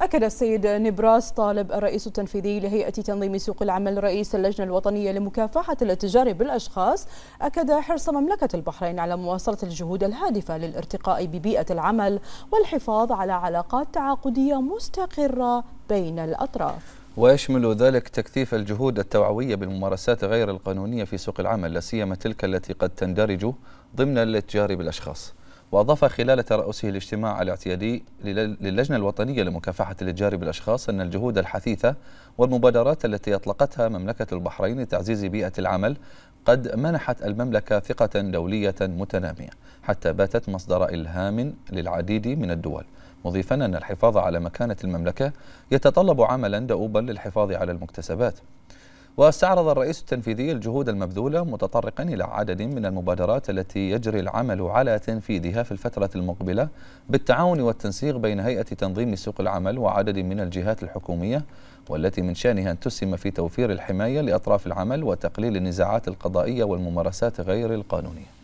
أكد السيد نبراس طالب الرئيس التنفيذي لهيئة تنظيم سوق العمل رئيس اللجنة الوطنية لمكافحة الاتجار بالأشخاص أكد حرص مملكة البحرين على مواصلة الجهود الهادفة للارتقاء ببيئة العمل والحفاظ على علاقات تعاقدية مستقرة بين الأطراف ويشمل ذلك تكثيف الجهود التوعوية بالممارسات غير القانونية في سوق العمل لا سيما تلك التي قد تندرج ضمن الاتجار بالأشخاص وأضاف خلال ترأسه الاجتماع الاعتيادي للجنة الوطنية لمكافحة الإتجار بالأشخاص أن الجهود الحثيثة والمبادرات التي أطلقتها مملكة البحرين لتعزيز بيئة العمل قد منحت المملكة ثقة دولية متنامية حتى باتت مصدر إلهام للعديد من الدول مضيفا أن الحفاظ على مكانة المملكة يتطلب عملا دؤوبا للحفاظ على المكتسبات واستعرض الرئيس التنفيذي الجهود المبذولة متطرقا إلى عدد من المبادرات التي يجري العمل على تنفيذها في الفترة المقبلة بالتعاون والتنسيق بين هيئة تنظيم سوق العمل وعدد من الجهات الحكومية والتي من شأنها أن تسهم في توفير الحماية لأطراف العمل وتقليل النزاعات القضائية والممارسات غير القانونية